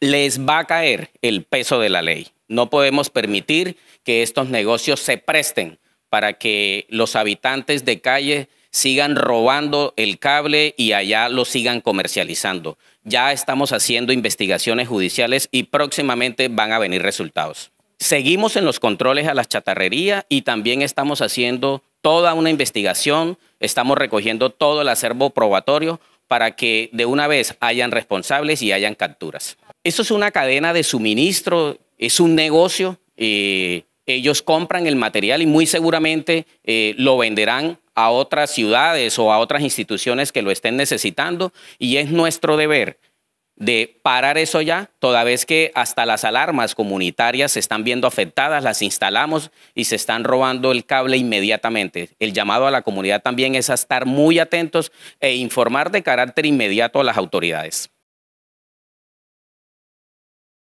les va a caer el peso de la ley. No podemos permitir que estos negocios se presten para que los habitantes de calle sigan robando el cable y allá lo sigan comercializando. Ya estamos haciendo investigaciones judiciales y próximamente van a venir resultados. Seguimos en los controles a las chatarrerías y también estamos haciendo toda una investigación, estamos recogiendo todo el acervo probatorio para que de una vez hayan responsables y hayan capturas. Eso es una cadena de suministro, es un negocio. Eh, ellos compran el material y muy seguramente eh, lo venderán a otras ciudades o a otras instituciones que lo estén necesitando y es nuestro deber de parar eso ya, toda vez que hasta las alarmas comunitarias se están viendo afectadas, las instalamos y se están robando el cable inmediatamente. El llamado a la comunidad también es a estar muy atentos e informar de carácter inmediato a las autoridades.